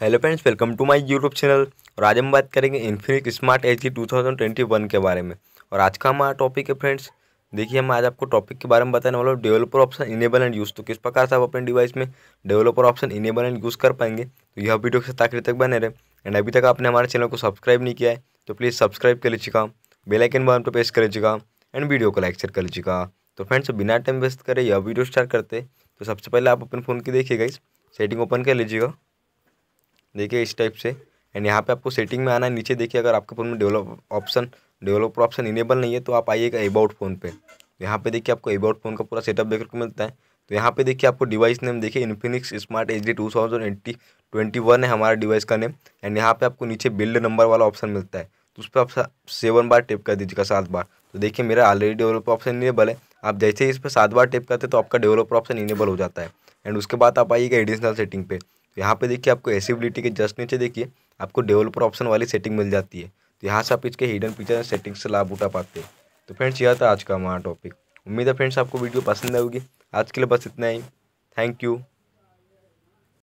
hello friends welcome to my YouTube channel और आज हम बात करेंगे Infinix smart H D two thousand twenty one के बारे में और आज का हमारा टॉपिक है फ्रेंड्स देखिए हम आज आपको टॉपिक के बारे में बताने वाला हूँ developer option enable and use तो किस प्रकार से आप अपने डिवाइस में developer option enable and use कर पाएंगे तो यह वीडियो के साथ आखिर तक बने रहे एंड अभी तक आपने हमारे चैनल को सब्सक्राइब नहीं किया है तो प्लीज़ सब्सक्राइब कर लीजिएगा बेलाइकन बटन पर प्रेस कर लीजिएगा एंड वीडियो को लाइक शेयर कर लीजिएगा तो फ्रेंड्स बिना टाइम वेस्ट करें यह वीडियो स्टार्ट करते तो सबसे पहले आप अपने फ़ोन की देखिएगा इस सेटिंग ओपन कर लीजिएगा देखिए इस टाइप से एंड यहाँ पे आपको सेटिंग में आना है नीचे देखिए अगर आपके फोन में develop option developer option enable नहीं है तो आप आइएगा अबाउट फ़ोन पे यहाँ पे देखिए आपको अबाउट फ़ोन का पूरा सेटअप देखने को मिलता है तो यहाँ पे देखिए आपको डिवाइस नेम देखिए Infinix smart H D two thousand twenty one है हमारा डिवाइस का नेम एंड यहाँ पे आपको नीचे बिल्ड नंबर वाला ऑप्शन मिलता है तो उस पर आप सेवन बार टेप कर दीजिएगा सात बार तो देखिए मेरा ऑलरेडी डेवलपर ऑप्शन इनेबल है आप जैसे ही इस पर सात बार टेप करते तो आपका डेवलपर ऑप्शन इनेबल हो जाता है एंड उसके बाद आप आइएगा एडिशनल सेटिंग पे यहाँ पे देखिए आपको एसिबिलिटी के जस्ट नीचे देखिए आपको डेवलपर ऑप्शन वाली सेटिंग मिल जाती है तो यहाँ से आप इसके हिडन फीचर सेटिंग से लाभ उठा पाते हैं तो फ्रेंड्स यह था आज का हमारा टॉपिक उम्मीद है फ्रेंड्स आपको वीडियो पसंद आएगी आज के लिए बस इतना ही थैंक यू